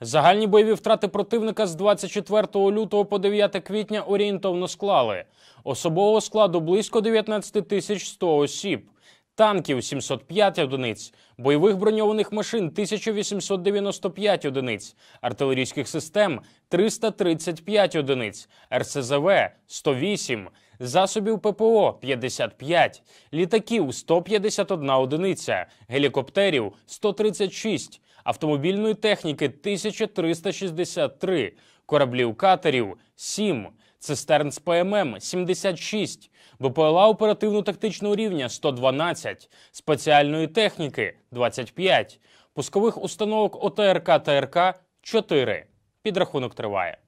Загальні бойові втрати противника з 24 лютого по 9 квітня орієнтовно склали особового складу близько 19 тисяч 100 осіб, танків 705 одиниць, бойових броньованих машин 1895 одиниць, артилерійських систем 335 одиниць, РСЗВ 108 засобів ППО 55, літаків 151 одиниця, гелікоптерів 136, автомобільної техніки 1363, кораблів катерів 7, цистерн з ПММ 76, БПЛА оперативно-тактичного рівня 112, спеціальної техніки 25, пускових установок ОТРК ТРК 4. Підрахунок триває.